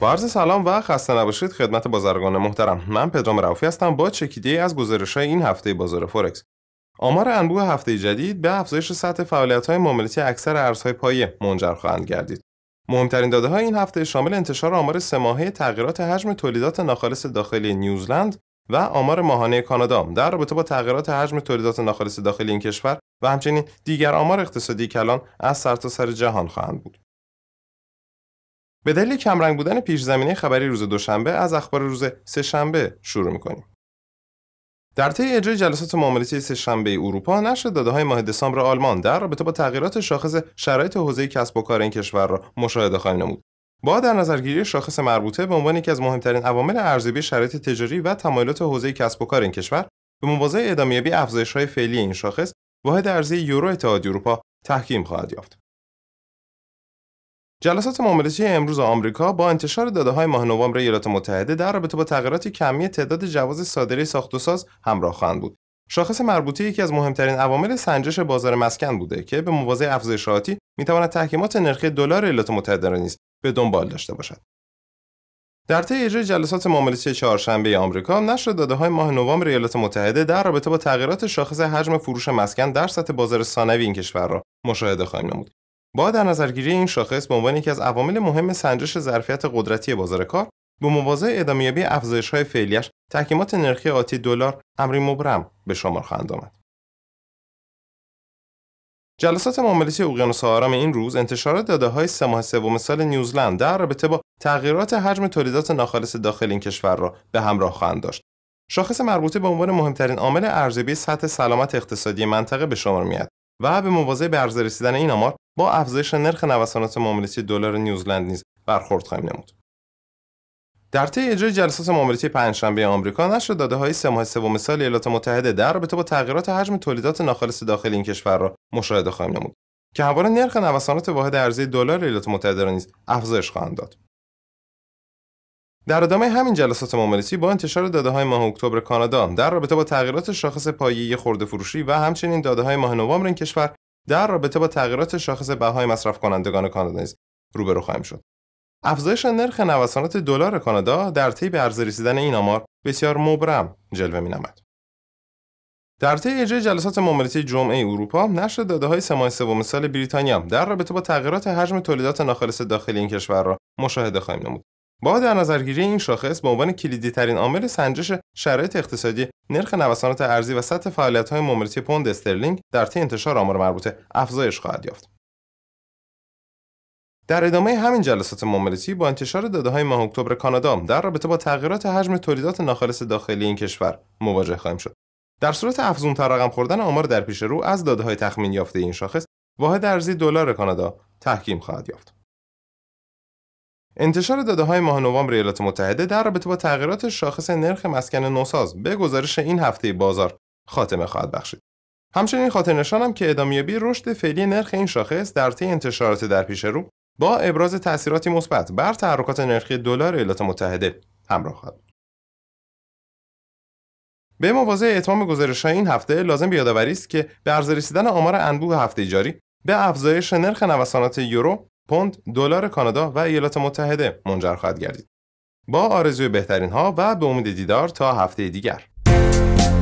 با عرض سلام و خسته نباشید خدمت بازرگان محترم من پدرام روفی هستم با چکیده از گزارش های این هفته بازار فورکس آمار انبوه هفته جدید به افزایش سطح فعالیت های معاملاتی اکثر ارزهای پایه منجر خواهند گردید مهمترین داده های این هفته شامل انتشار آمار سه تغییرات حجم تولیدات ناخالص داخلی نیوزلند و آمار ماهانه کانادا در رابطه با تغییرات حجم تولیدات ناخالص داخلی این کشور و همچنین دیگر آمار اقتصادی کلان از سرتاسر جهان خواهند بود. به دلیل کمرنگ بودن پیش زمینه خبری روز دوشنبه از اخبار روز شنبه شروع میکنیم. در طی اجرای جلسات معاملاتی ای اروپا نشر داده های ماه دسامبر آلمان در رابطه با تغییرات شاخص شرایط حوزه کسب و کار این کشور را مشاهده خواهیم نمود با در نظرگیری شاخص مربوطه به عنوان یکی از مهمترین عوامل ارزیابی شرایط تجاری و تمایلات حوزه کسب و کار این کشور به موازه ادامیابی افزایش فعلی این شاخص واحد ارزی یورو اتحادیه اروپا تحکیم خواهد یافت جلسات معاملاتی امروز آمریکا با انتشار داده های ماه نوامبر ایالات متحده در رابطه با تغییرات کمی تعداد جواز صادره ساخت و ساز همراه خواهند بود. شاخص مربوطه یکی از مهمترین عوامل سنجش بازار مسکن بوده که به موازی افزایش می میتواند تحکیمات نرخ دلار ایالات متحده را نیز به دنبال داشته باشد. در طی اجرای جلسات معاملاتی چهارشنبه آمریکا، نشر داده های ماه نوامبر ایالات متحده در رابطه با تغییرات شاخص حجم فروش مسکن در سطح بازار ثانوی این کشور را مشاهده خواهیم نمود. با در نظرگیری این شاخص به عنوان یکی از عوامل مهم سنجش ظرفیت قدرتی بازار کار به موازه ادامیابی افزایش های فعلیش تحکیمات نرخی آتی دلار امری مبرم به شمار خواهند آمد جلسات معاملات اقیانوس آرام این روز انتشار داده های سه ماه سوم سال نیوزلند در رابطه با تغییرات حجم تولیدات ناخالص داخل این کشور را به همراه خواهند داشت. شاخص مربوطه به عنوان مهمترین عامل ارزیابی سطح سلامت اقتصادی منطقه به شمار میاد و به موازه به رسیدن این آمار با افزایش نرخ نوسانات معاملاتی دلار نیوزلند نیز برخورد خواهیم نمود در طی اجرای جلسات معاملاتی پنجشنبه آمریکا نشر داده های سه ماه سوم سال ایالات متحده در رابطه با تغییرات حجم تولیدات ناخالص داخل این کشور را مشاهده خواهیم نمود که همواره نرخ نوسانات واحد ارزی دلار ایالات متحده را نیز افزایش خواهند داد در ادامه همین جلسات معاملاتی با انتشار داده ماه اکتبر کانادا در رابطه با تغییرات شاخص پایه خرده فروشی و همچنین داده ماه نوامبر این کشور در رابطه با تغییرات شاخص بهای مصرف کنندگان کانادا نیز روبرو خواهیم شد. افزایش نرخ نوسانات دلار کانادا در طی به عرضه رسیدن این آمار بسیار مبرم جلوه مینماید. در طی اجرای جلسات معاملاتی جمعه اروپا نشر داده های سه سوم سال بریتانیا در رابطه با تغییرات حجم تولیدات ناخالص داخلی این کشور را مشاهده خواهیم نمود با در نظرگیری این شاخص به عنوان کلیدی ترین عامل سنجش شرایط اقتصادی نرخ نوسانات ارزی و سطح فعالیت های مملتی پوند استرلینگ در طی انتشار آمار مربوطه افزایش خواهد یافت. در ادامه همین جلسات مملتی با انتشار داده های ماه اکتبر کانادا در رابطه با تغییرات حجم تولیدات ناخالص داخلی این کشور مواجه خواهیم شد. در صورت افزون رقم خوردن آمار در پیش رو از داده های تخمین یافته این شاخص، واحد ارزی دلار کانادا تحکیم خواهد یافت. انتشار داده های ماه نوامبر ایالات متحده در رابطه با تغییرات شاخص نرخ مسکن نوساز به گزارش این هفته بازار خاتمه خواهد بخشید. همچنین خاطر نشانم که ادامیابی رشد فعلی نرخ این شاخص در طی انتشارات در پیش رو با ابراز تاثیراتی مثبت بر تحرکات نرخی دلار ایالات متحده همراه خواهد به موازه اتمام گزارش این هفته لازم به است که به رسیدن آمار انبوه هفته جاری به افزایش نرخ نوسانات یورو پوند، دلار کانادا و ایالات متحده منجر خواهد گردید. با آرزوی بهترین ها و به امید دیدار تا هفته دیگر.